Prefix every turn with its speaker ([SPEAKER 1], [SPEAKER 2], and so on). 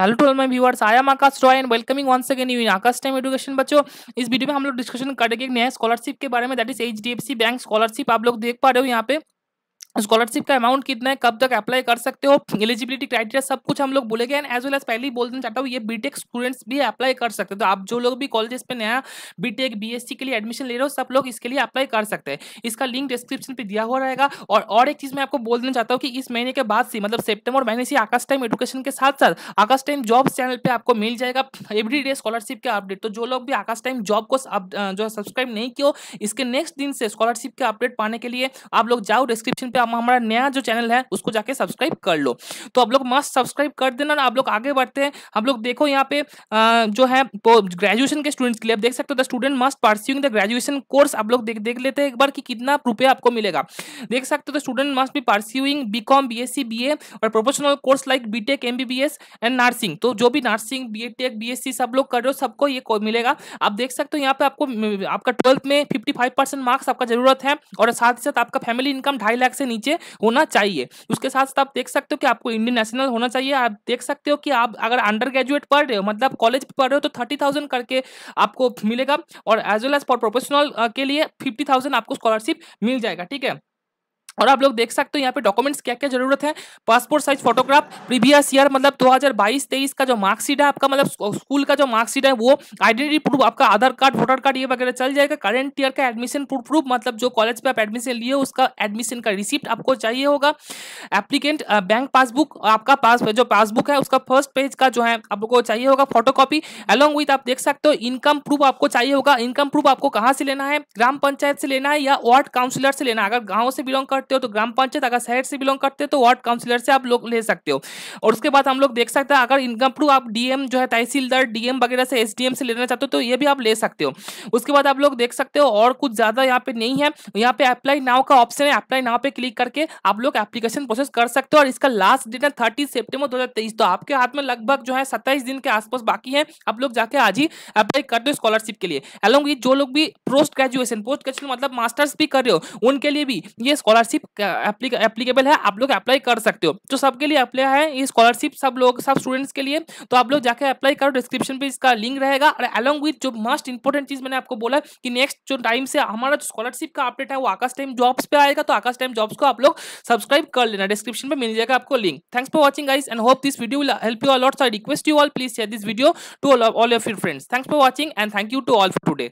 [SPEAKER 1] hello to all my viewers I am Akash Roy and welcoming once again you in Akash time education बच्चों इस video में हम लोग discussion करेंगे एक नया स्कॉलरशिप के बारे में that is H bank scholarship आप लोग देख पा रहे हो यहाँ पे स्कॉलरशिप का अमाउंट कितना है कब तक अप्लाई कर सकते हो एलिजिबिलिटी क्राइटेरिया सब कुछ हम लोग गए एंड एज वेल एज पहले ही बोल देना चाहता हूँ ये बीटेक स्टूडेंट्स भी अप्लाई कर सकते हैं तो आप जो लोग भी कॉलेजेस पे नया बीटेक बीएससी के लिए एडमिशन ले रहे हो सब लोग इसके लिए अप्लाई कर सकते हैं इसका लिंक डिस्क्रिप्शन पर दिया हुआ रहेगा और और एक चीज़ मैं आपको बोल देना चाहता हूँ कि इस महीने के बाद से मतलब सेप्टेम्बर महीने से आकाश टाइम एडुकेशन के साथ साथ आकाश टाइम जॉब चैनल पर आपको मिल जाएगा एवरी डे स्कॉलरशिप के अपडेट तो जो लोग भी आकाश टाइम जॉब को जो सब्सक्राइब नहीं किया इसके नेक्स्ट दिन से स्कॉलरशिप के अपडेट पाने के लिए आप लोग जाओ डिस्क्रिप्शन पर हमारा नया जो चैनल है उसको जाके सब्सक्राइब कर लो तो आप लोग मस्त सब्सक्राइब कर देना आप लोग आगे बढ़ते हैं हम लोग देखो यहाँ पे जो है ग्रेजुएशन के स्टूडेंट्स के लिए आप देख सकते हो the student must pursuing the graduation course आप लोग देख देख लेते हैं एक बार कि कितना रुपये आपको मिलेगा देख सकते हो the student must be pursuing B com B S C B A और professional course like B tech M B B S and nursing तो जो भी nursing B tech B S C सब लोग कर रहे हो सबको ये मिलेगा आप देख सकते हो यहाँ पे आपको आपका ट्वेल्थ में फिफ्टी फाइव परसेंट मार्क्स आपका जरूरत है और साथ ही साथ आपका फैमिली इनकम ढाई लाख से नीचे होना चाहिए उसके साथ साथ आप देख सकते हो कि आपको इंडियन नेशनल होना चाहिए आप देख सकते हो कि आप अगर अंडर ग्रेजुएट पढ़ रहे हो मतलब कॉलेज पढ़ रहे हो तो थर्टी थाउजेंड करके आपको मिलेगा और as well as for professional के लिए फिफ्टी थाउजेंड आपको स्कॉलरशिप मिल जाएगा ठीक है और आप लोग देख सकते हो यहाँ पे डॉक्यूमेंट्स क्या क्या जरूरत है passport size photograph previous year मतलब 2022 23 का जो मार्कशीट है आपका मतलब स्कूल का जो मार्कशीट है वो आइडेंटिटी प्रूफ आपका आधार कार्ड वोटर कार्ड ये वगैरह चल जाएगा करंट ईयर का एडमिशन प्रूफ मतलब जो कॉलेज पे आप एडमिशन लिए उसका एडमिशन का रिसिप्ट आपको चाहिए होगा एप्लीकेंट बैंक पासबुक आपका पास जो पासबुक है उसका फर्स्ट पेज का जो है आपको चाहिए होगा फोटो कॉपी अलॉन्ग विथ आप देख सकते हो इनकम प्रूफ आपको चाहिए होगा इनकम प्रूफ आपको कहाँ से लेना है ग्राम पंचायत से लेना है या वार्ड काउंसिलर से लेना है अगर गाँव से बिलोंग कर सकते हो तो ग्राम पंचायत अगर शहर से बिलोंग करते हो तो वार्ड काउंसिलर से आप लोग ले सकते हो और उसके बाद हम लोग देख सकते हैं अगर इनकम प्रूफ आप डीएम जो है तहसीलदार डीएम वगैरह से एसडीएम से लेना चाहते हो तो ये भी आप ले सकते हो उसके बाद आप लोग देख सकते हो और कुछ ज़्यादा यहाँ पे नहीं है यहाँ पे अप्लाई नाव का ऑप्शन है अप्लाई नाव पे क्लिक करके आप लोग एप्लीकेशन प्रोसेस कर सकते हो और इसका लास्ट डेट है थर्टी सेप्टेम्बर दो तो आपके हाथ में लगभग जो है सत्ताईस दिन के आसपास बाकी है आप लोग जाके आज ही अप्लाई कर दो स्कॉलरशिप के लिए अलॉन्ग जो लोग भी पोस्ट ग्रेजुएशन पोस्ट ग्रेजुएशन मतलब मास्टर्स भी कर रहे हो उनके लिए भी ये स्कॉलरशिप स्कॉलरशिप एप्लीकेबल uh, है आप लोग अप्लाई कर सकते हो तो सबके लिए अप्लाई है ये स्कॉलरशिप सब लोग सब स्टूडेंट्स के लिए तो आप लोग जाके अप्लाई करो डिस्क्रिप्शन पे इसका लिंक रहेगा और अलॉन्ग विद जो मस्ट इंपॉर्टेंट चीज़ मैंने आपको बोला कि नेक्स्ट जो टाइम से हमारा जो स्कॉलरशिप का अपडेट है वो आकाश टाइम जॉब्स पे आएगा तो आकाश टाइम जॉब्स को आप लोग सब्सक्राइब कर लेना डिस्क्रिप्शन पर मिल जाएगा आपको link thanks for watching guys and hope this video will help you all lots I request you all please share this video to all of, your friends thanks for watching and thank you to all for today